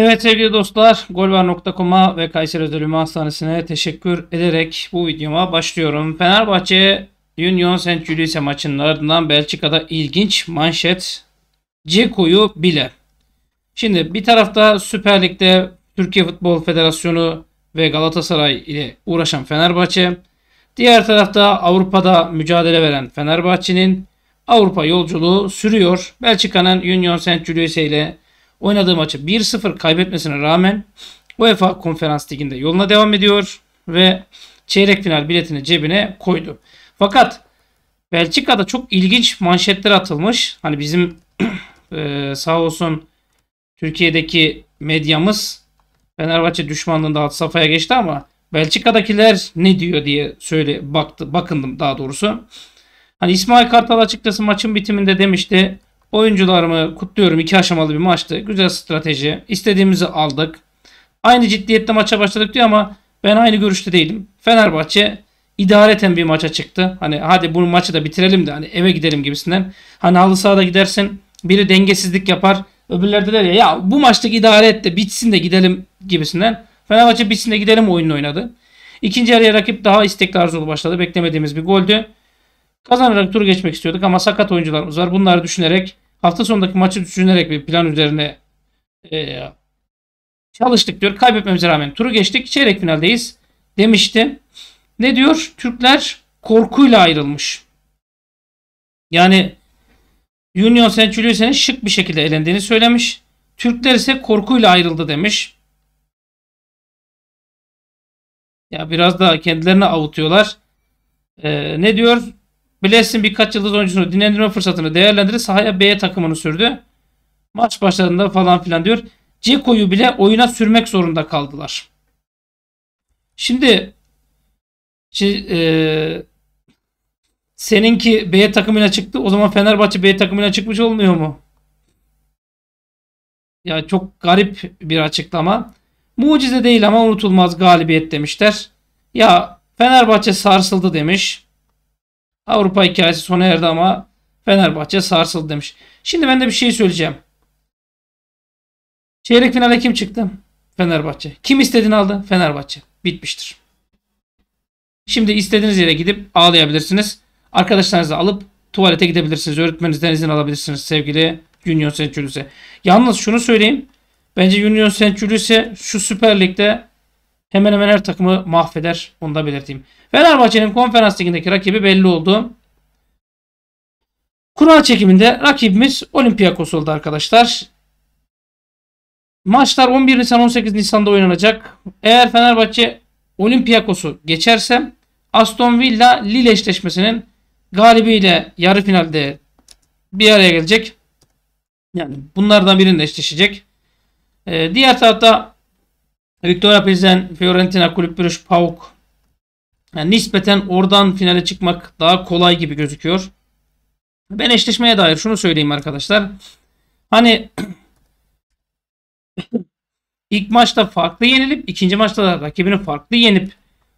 Evet sevgili dostlar golvar.com'a ve Kayseri Özel Ünlü Hastanesi'ne teşekkür ederek bu videoma başlıyorum. Fenerbahçe Union St. Julius'e maçının ardından Belçika'da ilginç manşet Ceko'yu bile. Şimdi bir tarafta Süper Lig'de Türkiye Futbol Federasyonu ve Galatasaray ile uğraşan Fenerbahçe. Diğer tarafta Avrupa'da mücadele veren Fenerbahçe'nin Avrupa yolculuğu sürüyor. Belçika'nın Union St. Julius ile Oynadığı maçı 1-0 kaybetmesine rağmen UEFA Konferans Ligi'nde yoluna devam ediyor ve çeyrek final biletini cebine koydu. Fakat Belçika'da çok ilginç manşetler atılmış. Hani bizim e, sağ olsun Türkiye'deki medyamız Fenerbahçe düşmanlığında hat safhaya geçti ama Belçika'dakiler ne diyor diye söyle baktı bakındım daha doğrusu. Hani İsmail Kartal açıkçası maçın bitiminde demişti. Oyuncularımı kutluyorum. İki aşamalı bir maçtı. Güzel strateji. İstediğimizi aldık. Aynı ciddiyette maça başladık diyor ama ben aynı görüşte değilim. Fenerbahçe idareten bir maça çıktı. Hani hadi bu maçı da bitirelim de hani eve gidelim gibisinden. Hani halı sahada gidersin biri dengesizlik yapar. Öbürleri de der ya, ya bu maçlık idare et de bitsin de gidelim gibisinden. Fenerbahçe bitsin de gidelim oyununu oynadı. İkinci yarıya rakip daha istekli arzulu başladı. Beklemediğimiz bir goldü. Kazanarak turu geçmek istiyorduk ama sakat oyuncularımız var. Bunları düşünerek Hafta sonundaki maçı düşünerek bir plan üzerine e, çalıştık diyor. Kaybetmemize rağmen turu geçtik. Çeyrek finaldeyiz demişti. Ne diyor? Türkler korkuyla ayrılmış. Yani Union Saint Julius'un şık bir şekilde elendiğini söylemiş. Türkler ise korkuyla ayrıldı demiş. Ya biraz daha kendilerini avutuyorlar. Ee, ne diyor? Blessing birkaç yıldız oyuncusunu dinlendirme fırsatını değerlendirip sahaya B takımını sürdü. Maç başladığında falan filan diyor. Ceko'yu bile oyuna sürmek zorunda kaldılar. Şimdi, şimdi e, seninki B takımına çıktı. O zaman Fenerbahçe B takımına çıkmış olmuyor mu? Ya çok garip bir açıklama. Mucize değil ama unutulmaz galibiyet demişler. Ya Fenerbahçe sarsıldı demiş. Avrupa hikayesi sona erdi ama Fenerbahçe sarsıldı demiş. Şimdi ben de bir şey söyleyeceğim. Çeyrek finale kim çıktı? Fenerbahçe. Kim istediğini aldı? Fenerbahçe. Bitmiştir. Şimdi istediğiniz yere gidip ağlayabilirsiniz. Arkadaşlarınızı alıp tuvalete gidebilirsiniz. Öğretmeninizden izin alabilirsiniz sevgili Union St. Yalnız şunu söyleyeyim. Bence Union St. şu Süper Lig'de hemen hemen her takımı mahveder. Onu da belirteyim. Fenerbahçe'nin konferans ligindeki rakibi belli oldu. Kura çekiminde rakibimiz Olympiakos oldu arkadaşlar. Maçlar 11 Nisan 18 Nisan'da oynanacak. Eğer Fenerbahçe Olympiakos'u geçerse Aston Villa Lille eşleşmesinin galibiyle yarı finalde bir araya gelecek. Yani bunlardan birinde eşleşecek. Ee, diğer tarafta Victoria Pilsen, Fiorentina kulüpleri pauk. Yani nispeten oradan finale çıkmak daha kolay gibi gözüküyor. Ben eşleşmeye dair şunu söyleyeyim arkadaşlar. Hani ilk maçta farklı yenilip ikinci maçta da rakibini farklı yenip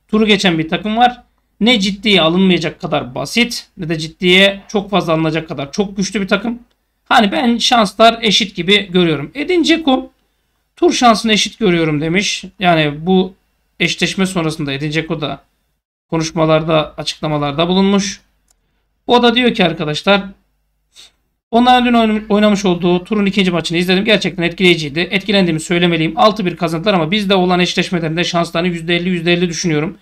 turu geçen bir takım var. Ne ciddiye alınmayacak kadar basit ne de ciddiye çok fazla alınacak kadar çok güçlü bir takım. Hani ben şanslar eşit gibi görüyorum. Edin Dzeko Tur şansını eşit görüyorum demiş. Yani bu eşleşme sonrasında edinecek o da konuşmalarda, açıklamalarda bulunmuş. O da diyor ki arkadaşlar Onların dün oynamış olduğu turun ikinci maçını izledim. Gerçekten etkileyiciydi. Etkilendiğimi söylemeliyim. 6-1 kazandılar ama bizde olan eşleşmelerinde şanslarını %50-%50 düşünüyorum.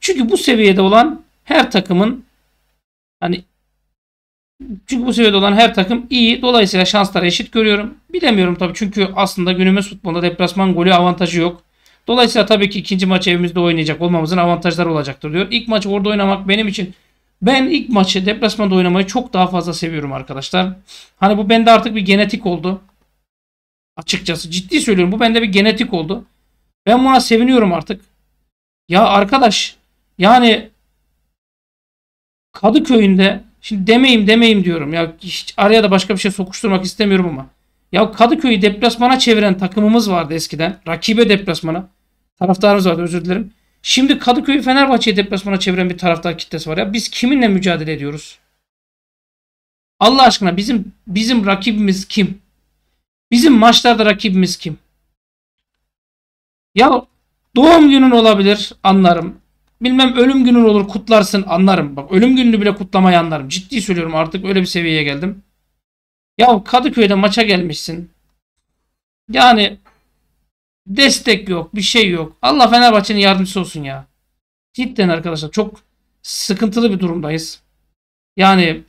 Çünkü bu seviyede olan her takımın hani çünkü bu seviyede olan her takım iyi. Dolayısıyla şansları eşit görüyorum. Bilemiyorum tabii çünkü aslında günümüz futbolunda deplasman golü avantajı yok. Dolayısıyla tabii ki ikinci maçı evimizde oynayacak olmamızın avantajları olacaktır diyor. İlk maçı orada oynamak benim için ben ilk maçı deplasmanda oynamayı çok daha fazla seviyorum arkadaşlar. Hani bu bende artık bir genetik oldu. Açıkçası ciddi söylüyorum bu bende bir genetik oldu. Ben buna seviniyorum artık. Ya arkadaş yani Kadıköy'ünde Şimdi demeyim demeyim diyorum. Ya hiç araya da başka bir şey sokuşturmak istemiyorum ama. Ya Kadıköy'ü deplasmana çeviren takımımız vardı eskiden. Rakibe deplasmana. Taraftarımız vardı özür dilerim. Şimdi Kadıköy'ü Fenerbahçe'ye deplasmana çeviren bir taraftar kitlesi var ya. Biz kiminle mücadele ediyoruz? Allah aşkına bizim bizim rakibimiz kim? Bizim maçlarda rakibimiz kim? Ya doğum günün olabilir anlarım. Bilmem ölüm günün olur kutlarsın anlarım. Bak ölüm gününü bile kutlamayı anlarım. Ciddi söylüyorum artık öyle bir seviyeye geldim. Ya Kadıköy'de maça gelmişsin. Yani destek yok, bir şey yok. Allah Fenerbahçe'nin yardımcısı olsun ya. Cidden arkadaşlar çok sıkıntılı bir durumdayız. Yani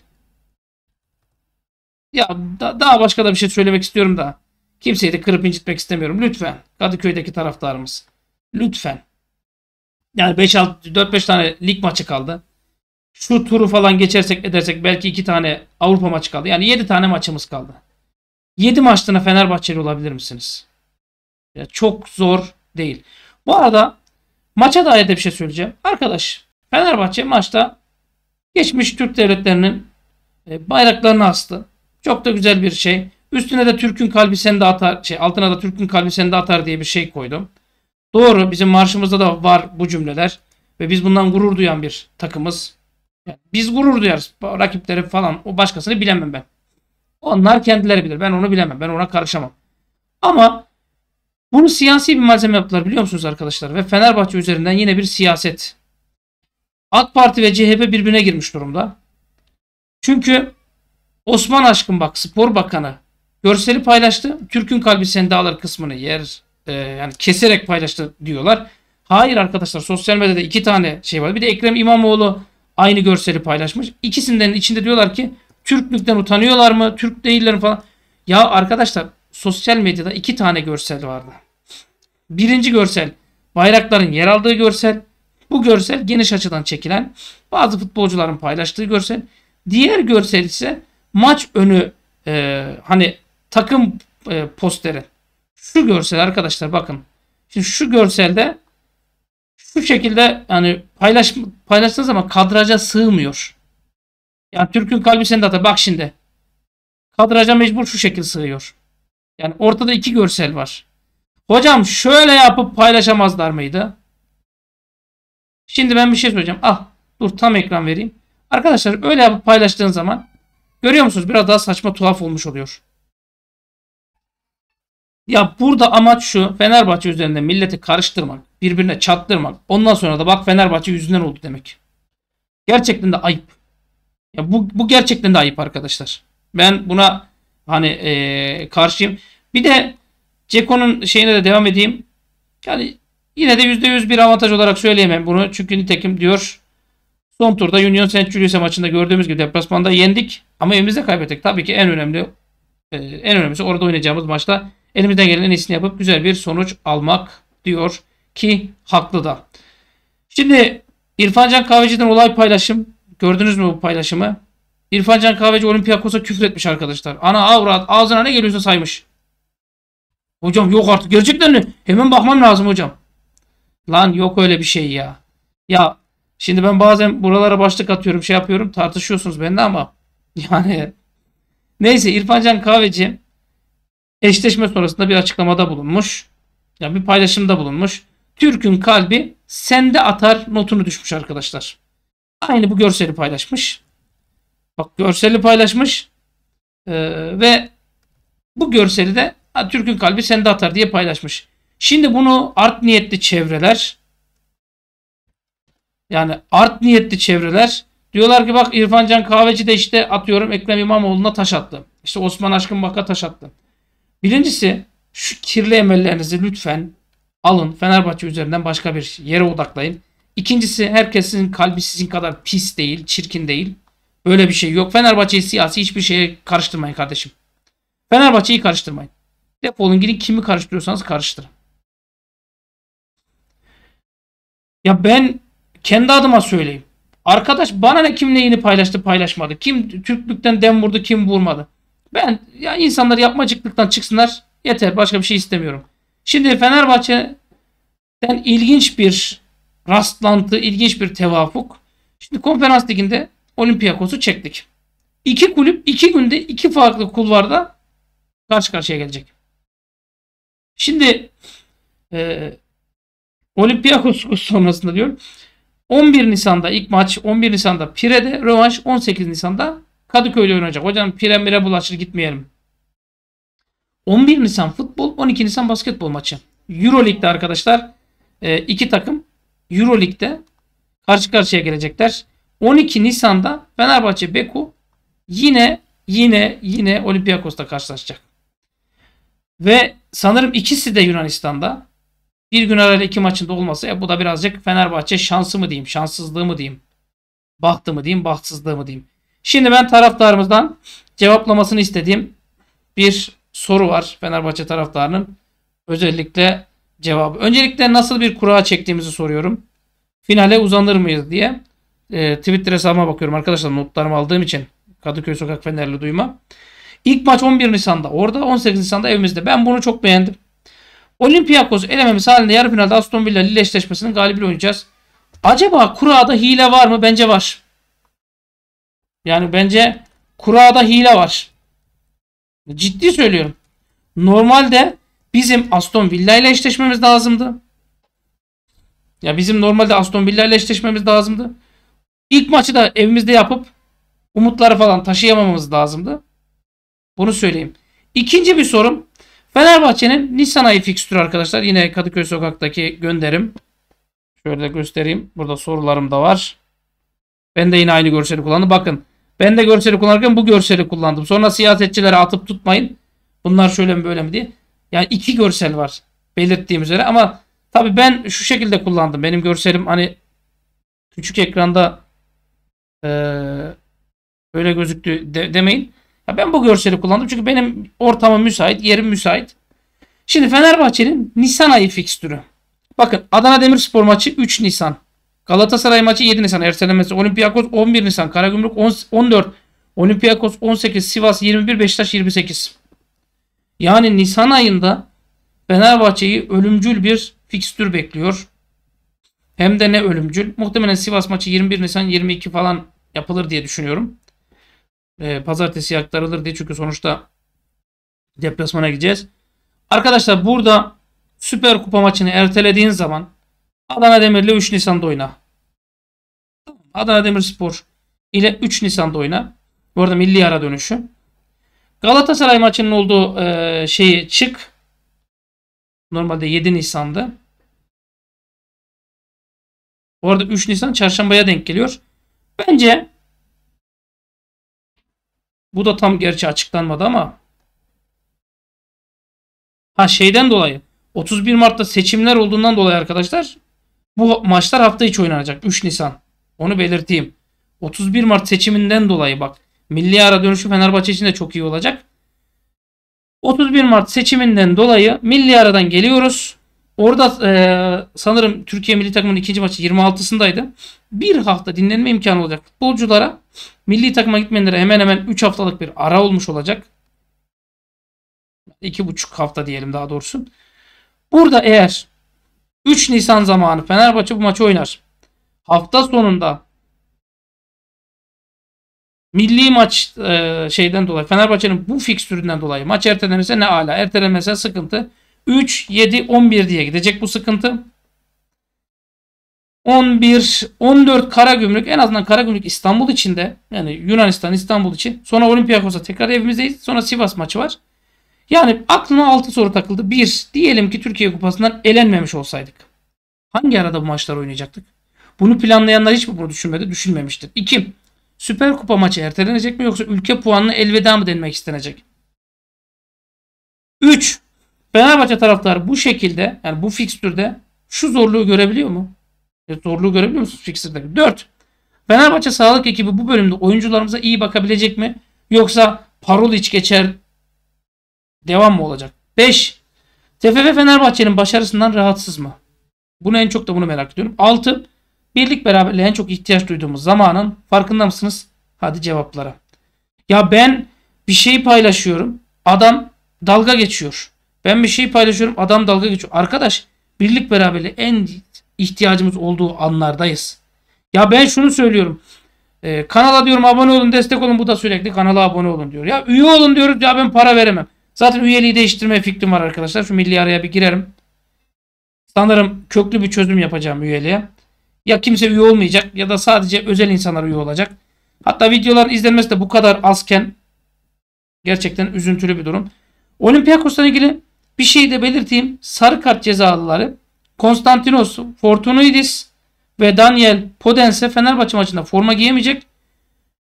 ya da, daha başka da bir şey söylemek istiyorum da kimseyi de kırıp incitmek istemiyorum. Lütfen Kadıköy'deki taraftarımız. Lütfen. Yani 4-5 tane lig maçı kaldı. Şu turu falan geçersek edersek belki 2 tane Avrupa maçı kaldı. Yani 7 tane maçımız kaldı. 7 maçtığına Fenerbahçeli olabilir misiniz? Ya çok zor değil. Bu arada maça dair de bir şey söyleyeceğim. Arkadaş Fenerbahçe maçta geçmiş Türk devletlerinin e, bayraklarını astı. Çok da güzel bir şey. Üstüne de Türk'ün kalbi seni atar, şey altına da Türk'ün kalbi seni atar diye bir şey koydum. Doğru bizim marşımızda da var bu cümleler. Ve biz bundan gurur duyan bir takımız. Yani biz gurur duyarız. Rakipleri falan o başkasını bilemem ben. Onlar kendileri bilir. Ben onu bilemem. Ben ona karışamam. Ama bunu siyasi bir malzeme yaptılar biliyor musunuz arkadaşlar? Ve Fenerbahçe üzerinden yine bir siyaset. AK Parti ve CHP birbirine girmiş durumda. Çünkü Osman Aşkın bak spor bakanı görseli paylaştı. Türk'ün kalbi sende alır kısmını yer e, yani keserek paylaştı diyorlar. Hayır arkadaşlar sosyal medyada iki tane şey var. Bir de Ekrem İmamoğlu aynı görseli paylaşmış. İkisinden içinde diyorlar ki Türklükten utanıyorlar mı? Türk değiller mi falan. Ya arkadaşlar sosyal medyada iki tane görsel vardı. Birinci görsel bayrakların yer aldığı görsel. Bu görsel geniş açıdan çekilen bazı futbolcuların paylaştığı görsel. Diğer görsel ise maç önü e, hani takım e, posteri. Şu görsel arkadaşlar bakın. Şimdi şu görselde şu şekilde yani paylaş, paylaştığınız zaman kadraja sığmıyor. Yani Türk'ün kalbi senin data. Bak şimdi. Kadraja mecbur şu şekilde sığıyor. Yani ortada iki görsel var. Hocam şöyle yapıp paylaşamazlar mıydı? Şimdi ben bir şey söyleyeceğim. Ah dur tam ekran vereyim. Arkadaşlar öyle yapıp paylaştığın zaman görüyor musunuz? Biraz daha saçma tuhaf olmuş oluyor. Ya burada amaç şu Fenerbahçe üzerinde milleti karıştırmak, birbirine çattırmak. Ondan sonra da bak Fenerbahçe yüzünden oldu demek. Gerçekten de ayıp. Ya bu, bu gerçekten de ayıp arkadaşlar. Ben buna hani ee, karşıyım. Bir de Ceko'nun şeyine de devam edeyim. Yani yine de %100 bir avantaj olarak söyleyemem bunu. Çünkü nitekim diyor son turda Union Saint Julius'e maçında gördüğümüz gibi deplasmanda yendik. Ama evimizde kaybettik. Tabii ki en önemli en önemlisi orada oynayacağımız maçta Elimizden gelen en iyisini yapıp güzel bir sonuç almak diyor ki haklı da. Şimdi İrfancan Kahveci'den olay paylaşım. Gördünüz mü bu paylaşımı? İrfancan Kahveci Olympiakos'a etmiş arkadaşlar. Ana avrat ağzına ne geliyorsa saymış. Hocam yok artık gerçekten mi? Hemen bakmam lazım hocam. Lan yok öyle bir şey ya. Ya şimdi ben bazen buralara başlık atıyorum şey yapıyorum tartışıyorsunuz bende ama yani neyse İrfancan Kahveci eşleşme sonrasında bir açıklamada bulunmuş. Ya yani bir paylaşımda bulunmuş. Türk'ün kalbi sende atar notunu düşmüş arkadaşlar. Aynı bu görseli paylaşmış. Bak görseli paylaşmış. Ee, ve bu görseli de Türk'ün kalbi sende atar diye paylaşmış. Şimdi bunu art niyetli çevreler yani art niyetli çevreler diyorlar ki bak İrfan Can Kahveci de işte atıyorum Ekrem İmamoğlu'na taş attı. İşte Osman Aşkın Bak'a taş attı. Birincisi şu kirli emellerinizi lütfen alın Fenerbahçe üzerinden başka bir yere odaklayın. İkincisi herkesin kalbi sizin kadar pis değil, çirkin değil. Böyle bir şey yok. Fenerbahçe'yi siyasi hiçbir şeye karıştırmayın kardeşim. Fenerbahçe'yi karıştırmayın. Defolun gidin kimi karıştırıyorsanız karıştırın. Ya ben kendi adıma söyleyeyim. Arkadaş bana ne kim neyini paylaştı paylaşmadı. Kim Türklükten dem vurdu kim vurmadı. Ben ya insanlar yapmacıklıktan çıksınlar yeter başka bir şey istemiyorum. Şimdi Fenerbahçe'den ilginç bir rastlantı, ilginç bir tevafuk. Şimdi konferans liginde Olympiakos'u çektik. İki kulüp iki günde iki farklı kulvarda karşı karşıya gelecek. Şimdi e, Olympiakos sonrasında diyorum. 11 Nisan'da ilk maç, 11 Nisan'da Pire'de rövanş, 18 Nisan'da Kadıköy'de oynanacak. Hocam Premier'e bulaşır gitmeyelim. 11 Nisan futbol, 12 Nisan basketbol maçı. Euroleague'de arkadaşlar e, iki takım Euroleague'de karşı karşıya gelecekler. 12 Nisan'da Fenerbahçe Beko yine yine yine Olympiakos'ta karşılaşacak. Ve sanırım ikisi de Yunanistan'da. Bir gün arayla iki maçında olmasa, e, bu da birazcık Fenerbahçe şansı mı diyeyim, şanssızlığı mı diyeyim, bahtı mı diyeyim, bahtsızlığı mı diyeyim. Şimdi ben taraftarımızdan cevaplamasını istediğim bir soru var Fenerbahçe taraftarının. Özellikle cevabı. Öncelikle nasıl bir kura çektiğimizi soruyorum. Finale uzanır mıyız diye. E, Twitter hesabıma bakıyorum arkadaşlar notlarımı aldığım için. Kadıköy Sokak Fenerli Duyma. İlk maç 11 Nisan'da. Orada 18 Nisan'da evimizde. Ben bunu çok beğendim. Olympiakos elememiz halinde yarı finalde Aston Villa Lille eşleşmesinin galibiyle oynayacağız. Acaba kurada hile var mı? Bence var. Yani bence kurada hile var. Ciddi söylüyorum. Normalde bizim Aston Villa ile eşleşmemiz lazımdı. Ya bizim normalde Aston Villa ile eşleşmemiz lazımdı. İlk maçı da evimizde yapıp umutları falan taşıyamamamız lazımdı. Bunu söyleyeyim. İkinci bir sorum. Fenerbahçe'nin Nisan ayı fikstürü arkadaşlar. Yine Kadıköy sokaktaki gönderim. Şöyle göstereyim. Burada sorularım da var. Ben de yine aynı görseli kullandım. Bakın ben de görseli kullanırken bu görseli kullandım. Sonra siyasetçilere atıp tutmayın. Bunlar şöyle mi böyle mi diye. Yani iki görsel var belirttiğim üzere ama tabii ben şu şekilde kullandım. Benim görselim hani küçük ekranda e, böyle gözüktü de, demeyin. Ya ben bu görseli kullandım çünkü benim ortama müsait, yerim müsait. Şimdi Fenerbahçe'nin Nisan ayı fikstürü. Bakın Adana Demirspor maçı 3 Nisan. Galatasaray maçı 7 Nisan ertelemesi. Olympiakos 11 Nisan. Karagümrük 14. Olympiakos 18. Sivas 21. Beşiktaş 28. Yani Nisan ayında Fenerbahçe'yi ölümcül bir fikstür bekliyor. Hem de ne ölümcül. Muhtemelen Sivas maçı 21 Nisan 22 falan yapılır diye düşünüyorum. Ee, pazartesi aktarılır diye çünkü sonuçta deplasmana gideceğiz. Arkadaşlar burada Süper Kupa maçını ertelediğin zaman Adana Demir'le 3 Nisan'da oyna. Adana Demirspor ile 3 Nisan'da oynar. Bu arada milli ara dönüşü. Galatasaray maçının olduğu e, şeyi çık. Normalde 7 Nisan'da. Bu arada 3 Nisan çarşambaya denk geliyor. Bence bu da tam gerçi açıklanmadı ama ha şeyden dolayı 31 Mart'ta seçimler olduğundan dolayı arkadaşlar bu maçlar hafta içi oynanacak 3 Nisan. Onu belirteyim. 31 Mart seçiminden dolayı bak milli ara dönüşü Fenerbahçe için de çok iyi olacak. 31 Mart seçiminden dolayı milli aradan geliyoruz. Orada e, sanırım Türkiye milli takımının ikinci maçı 26'sındaydı. Bir hafta dinlenme imkanı olacak futbolculara. Milli takıma gitmeyenlere hemen hemen 3 haftalık bir ara olmuş olacak. 2,5 hafta diyelim daha doğrusu. Burada eğer 3 Nisan zamanı Fenerbahçe bu maçı oynar hafta sonunda milli maç e, şeyden dolayı Fenerbahçe'nin bu fikstüründen dolayı maç ertelenirse ne ala ertelenmese sıkıntı 3 7 11 diye gidecek bu sıkıntı. 11 14 Kara Gümrük en azından Kara Gümrük İstanbul içinde yani Yunanistan İstanbul için sonra Olympiakos'a tekrar evimizdeyiz sonra Sivas maçı var. Yani aklına 6 soru takıldı. 1 diyelim ki Türkiye Kupası'ndan elenmemiş olsaydık. Hangi arada bu maçlar oynayacaktık? Bunu planlayanlar hiç mi bunu düşünmedi? Düşünmemiştir. 2. Süper Kupa maçı ertelenecek mi yoksa ülke puanını elveda mı denmek istenecek? 3. Fenerbahçe taraftarı bu şekilde yani bu fikstürde şu zorluğu görebiliyor mu? E, zorluğu görebiliyor musunuz fikstürdeki? 4. Fenerbahçe sağlık ekibi bu bölümde oyuncularımıza iyi bakabilecek mi? Yoksa parol iç geçer devam mı olacak? 5. TFF Fenerbahçe'nin başarısından rahatsız mı? Bunu en çok da bunu merak ediyorum. 6. Birlik beraberliğe en çok ihtiyaç duyduğumuz zamanın farkında mısınız? Hadi cevaplara. Ya ben bir şey paylaşıyorum. Adam dalga geçiyor. Ben bir şey paylaşıyorum. Adam dalga geçiyor. Arkadaş birlik beraberliğe en ihtiyacımız olduğu anlardayız. Ya ben şunu söylüyorum. Ee, kanala diyorum abone olun destek olun. Bu da sürekli kanala abone olun diyor. Ya üye olun diyoruz. Ya ben para veremem. Zaten üyeliği değiştirme fikrim var arkadaşlar. Şu milli araya bir girerim. Sanırım köklü bir çözüm yapacağım üyeliğe. Ya kimse üye olmayacak ya da sadece özel insanlar üye olacak. Hatta videoların izlenmesi de bu kadar azken gerçekten üzüntülü bir durum. Olympiakos'la ilgili bir şey de belirteyim. Sarı kart cezalıları Konstantinos Fortunidis ve Daniel Podense Fenerbahçe maçında forma giyemeyecek.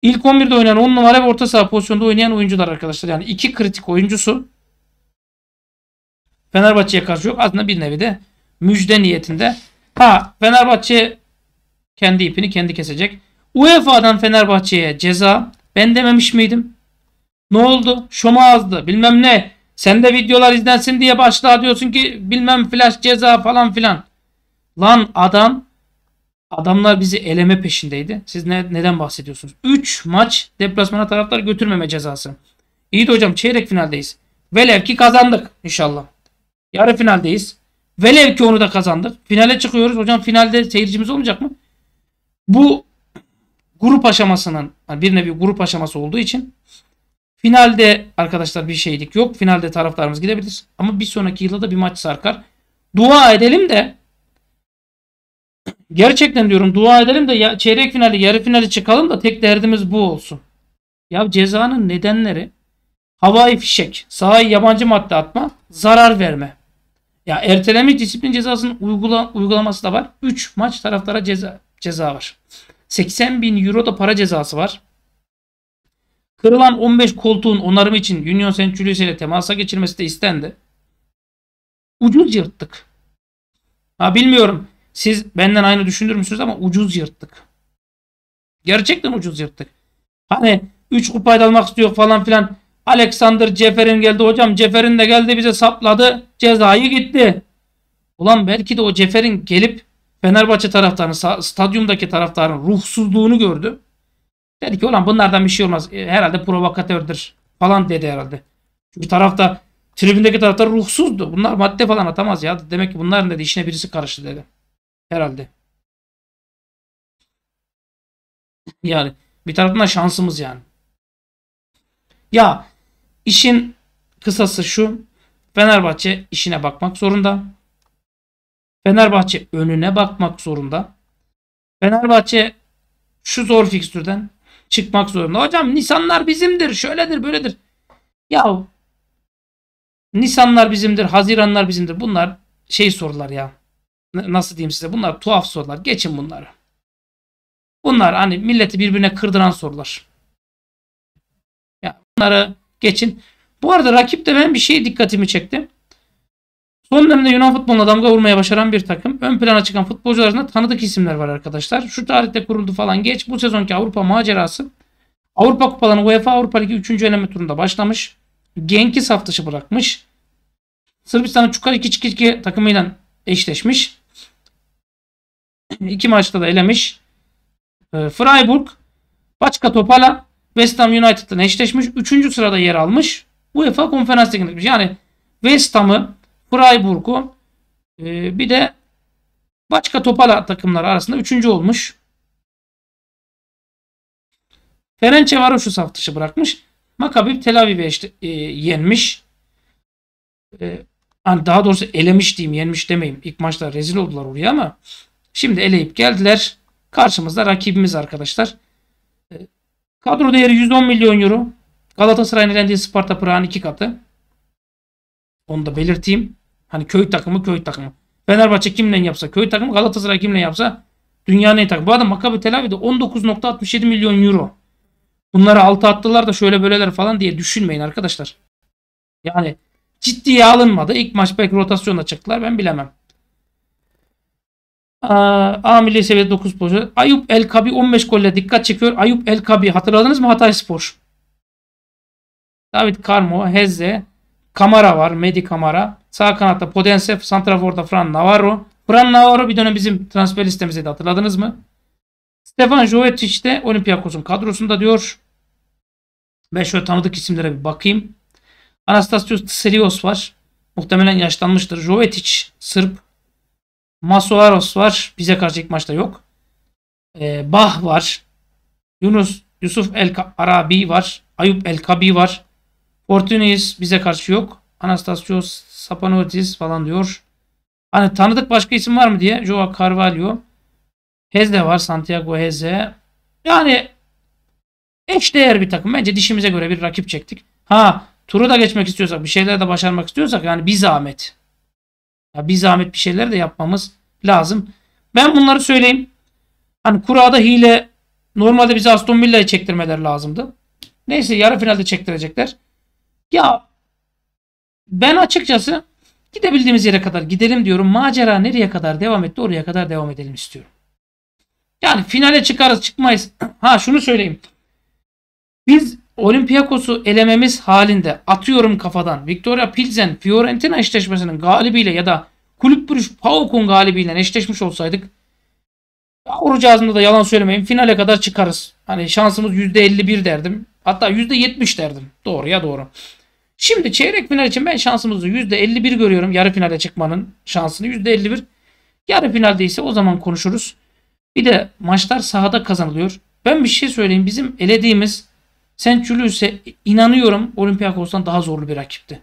İlk 11'de oynayan 10 numara ve orta saha pozisyonda oynayan oyuncular arkadaşlar. Yani iki kritik oyuncusu Fenerbahçe'ye karşı yok. Aslında bir nevi de müjde niyetinde. Ha Fenerbahçe kendi ipini kendi kesecek. UEFA'dan Fenerbahçe'ye ceza. Ben dememiş miydim? Ne oldu? Şoma azdı. Bilmem ne. Sen de videolar izlensin diye başla diyorsun ki bilmem flash ceza falan filan. Lan adam adamlar bizi eleme peşindeydi. Siz ne, neden bahsediyorsunuz? 3 maç deplasmana taraftar götürmeme cezası. İyi de hocam çeyrek finaldeyiz. Velev ki kazandık inşallah. Yarı finaldeyiz. Velev ki onu da kazandık. Finale çıkıyoruz. Hocam finalde seyircimiz olmayacak mı? Bu grup aşamasının bir nevi grup aşaması olduğu için finalde arkadaşlar bir şeylik yok. Finalde taraftarımız gidebilir. Ama bir sonraki yılda da bir maç sarkar. Dua edelim de gerçekten diyorum dua edelim de ya, çeyrek finali yarı finali çıkalım da tek derdimiz bu olsun. Ya cezanın nedenleri havai fişek, sahaya yabancı madde atma, zarar verme. Ya ertelemek disiplin cezasının uygula, uygulaması da var. 3 maç taraftara ceza ceza var. 80 bin euro da para cezası var. Kırılan 15 koltuğun onarımı için Union Centurius ile temasa geçirmesi de istendi. Ucuz yırttık. Ha bilmiyorum siz benden aynı düşünür müsünüz ama ucuz yırttık. Gerçekten ucuz yırttık. Hani 3 kupayı almak istiyor falan filan. Alexander Cefer'in geldi hocam. Cefer'in de geldi bize sapladı. Cezayı gitti. Ulan belki de o Cefer'in gelip Fenerbahçe taraftarının stadyumdaki taraftarın ruhsuzluğunu gördü. Dedi ki ulan bunlardan bir şey olmaz. E, herhalde provokatördür falan dedi herhalde. Çünkü tarafta tribündeki taraftar ruhsuzdu. Bunlar madde falan atamaz ya. Demek ki bunların dedi işine birisi karıştı dedi. Herhalde. Yani bir taraftan şansımız yani. Ya işin kısası şu. Fenerbahçe işine bakmak zorunda. Fenerbahçe önüne bakmak zorunda. Fenerbahçe şu zor fikstürden çıkmak zorunda. Hocam Nisanlar bizimdir, şöyledir, böyledir. Ya Nisanlar bizimdir, Haziranlar bizimdir. Bunlar şey sorular ya. Nasıl diyeyim size? Bunlar tuhaf sorular. Geçin bunları. Bunlar hani milleti birbirine kırdıran sorular. Ya bunları geçin. Bu arada rakip de ben bir şey dikkatimi çekti. Son dönemde Yunan futboluna damga vurmaya başaran bir takım. Ön plana çıkan futbolcular tanıdık isimler var arkadaşlar. Şu tarihte kuruldu falan geç. Bu sezonki Avrupa macerası Avrupa Kupalarının UEFA Avrupa Ligi 3. eleme turunda başlamış. Genk'i saf dışı bırakmış. Sırbistan'ın Çukar 2-2 takımıyla eşleşmiş. İki maçta da elemiş. Ee, Freiburg, Başka Topala, West Ham United'ın eşleşmiş. Üçüncü sırada yer almış. UEFA Konferans Ligi'ne Yani West Ham'ı Freiburg'u e, bir de başka Topal takımları arasında üçüncü olmuş. Ferençe Varoş'u saf dışı bırakmış. Maccabi Tel Aviv'e işte, e, yenmiş. E, hani daha doğrusu elemiş diyeyim yenmiş demeyeyim. İlk maçta rezil oldular oraya ama şimdi eleyip geldiler. Karşımızda rakibimiz arkadaşlar. E, kadro değeri 110 milyon euro. Galatasaray'ın elendiği Sparta Prag'ın iki katı. Onu da belirteyim. Hani köy takımı köy takımı. Fenerbahçe kimle yapsa köy takımı Galatasaray kimle yapsa dünyanın en takımı. Bu adam makabi Tel Aviv'de 19.67 milyon euro. Bunları altı attılar da şöyle böyleler falan diye düşünmeyin arkadaşlar. Yani ciddiye alınmadı. İlk maç belki rotasyonda çıktılar ben bilemem. A milli seviyede 9 pozisyon. Ayup El Kabi 15 golle dikkat çekiyor. Ayup El Kabi hatırladınız mı Hatay Spor? David Carmo, Heze. Kamara var. Medi Kamara. Sağ kanatta Podensev. Santrafor'da Fran Navarro. Fran Navarro bir dönem bizim transfer listemizde hatırladınız mı? Stefan Jovetic de Olympiakos'un kadrosunda diyor. Ben şöyle tanıdık isimlere bir bakayım. Anastasios Tselios var. Muhtemelen yaşlanmıştır. Jovetic Sırp. Masuaros var. Bize karşı ilk maçta yok. Ee, bah var. Yunus Yusuf El Arabi var. Ayup El Kabi var. Fortunis bize karşı yok. Anastasios Sapanotis falan diyor. Hani tanıdık başka isim var mı diye. Joa Carvalho. Heze var. Santiago Heze. Yani değer bir takım. Bence dişimize göre bir rakip çektik. Ha turu da geçmek istiyorsak bir şeyler de başarmak istiyorsak yani bir zahmet. Ya bir zahmet bir şeyler de yapmamız lazım. Ben bunları söyleyeyim. Hani kurada hile normalde bizi Aston Villa'ya çektirmeler lazımdı. Neyse yarı finalde çektirecekler. Ya ben açıkçası gidebildiğimiz yere kadar gidelim diyorum. Macera nereye kadar devam etti oraya kadar devam edelim istiyorum. Yani finale çıkarız çıkmayız. Ha şunu söyleyeyim. Biz Olympiakos'u elememiz halinde atıyorum kafadan Victoria Pilsen Fiorentina eşleşmesinin galibiyle ya da Kulüp Brüj Pauk'un galibiyle eşleşmiş olsaydık Yavrucağızımda da yalan söylemeyin finale kadar çıkarız. Hani şansımız %51 derdim. Hatta %70 derdim. doğru ya doğru. Şimdi çeyrek final için ben şansımızı %51 görüyorum. Yarı finale çıkmanın şansını %51. Yarı finalde ise o zaman konuşuruz. Bir de maçlar sahada kazanılıyor. Ben bir şey söyleyeyim. Bizim elediğimiz St. Julius'e inanıyorum Olympiakos'tan daha zorlu bir rakipti.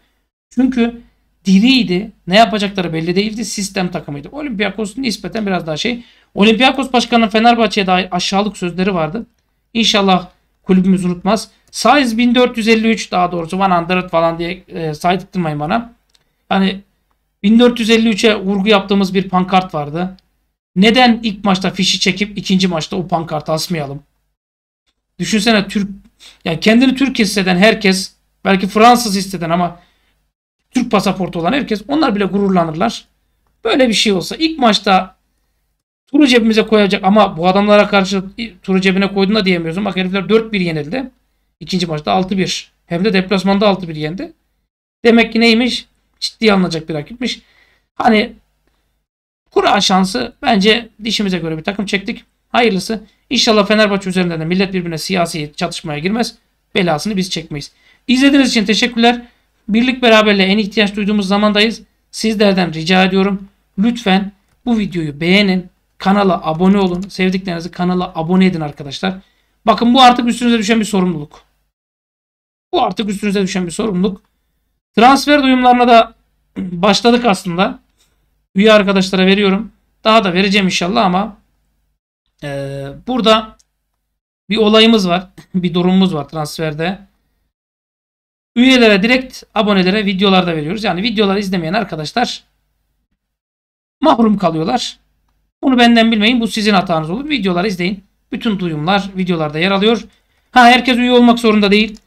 Çünkü diriydi. Ne yapacakları belli değildi. Sistem takımıydı. Olympiakos nispeten biraz daha şey. Olympiakos başkanının Fenerbahçe'ye dair aşağılık sözleri vardı. İnşallah kulübümüz unutmaz. Size 1453 daha doğrusu 100 falan diye e, saydırtmayın bana. Hani 1453'e vurgu yaptığımız bir pankart vardı. Neden ilk maçta fişi çekip ikinci maçta o pankartı asmayalım? Düşünsene Türk yani kendini Türk hisseden herkes belki Fransız hisseden ama Türk pasaportu olan herkes onlar bile gururlanırlar. Böyle bir şey olsa ilk maçta turu cebimize koyacak ama bu adamlara karşı turu cebine koyduğunda diyemiyoruz. Bak herifler 4-1 yenildi. İkinci maçta 6-1. Hem de deplasmanda 6-1 yendi. Demek ki neymiş? Ciddi alınacak bir rakipmiş. Hani kura şansı bence dişimize göre bir takım çektik. Hayırlısı. İnşallah Fenerbahçe üzerinden de millet birbirine siyasi çatışmaya girmez. Belasını biz çekmeyiz. İzlediğiniz için teşekkürler. Birlik beraberle en ihtiyaç duyduğumuz zamandayız. Sizlerden rica ediyorum. Lütfen bu videoyu beğenin. Kanala abone olun. Sevdiklerinizi kanala abone edin arkadaşlar. Bakın bu artık üstünüze düşen bir sorumluluk. Bu artık üstünüze düşen bir sorumluluk. Transfer duyumlarına da başladık aslında. Üye arkadaşlara veriyorum. Daha da vereceğim inşallah ama e, burada bir olayımız var. bir durumumuz var transferde. Üyelere direkt abonelere videolarda veriyoruz. Yani videoları izlemeyen arkadaşlar mahrum kalıyorlar. Bunu benden bilmeyin. Bu sizin hatanız olur. Videoları izleyin. Bütün duyumlar videolarda yer alıyor. Ha herkes üye olmak zorunda değil.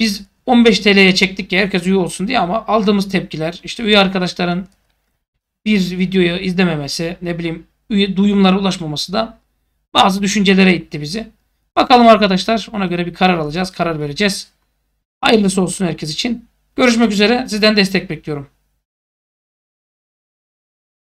Biz 15 TL'ye çektik ki herkes üye olsun diye ama aldığımız tepkiler işte üye arkadaşların bir videoyu izlememesi ne bileyim üye duyumlara ulaşmaması da bazı düşüncelere itti bizi. Bakalım arkadaşlar ona göre bir karar alacağız karar vereceğiz. Hayırlısı olsun herkes için. Görüşmek üzere sizden destek bekliyorum.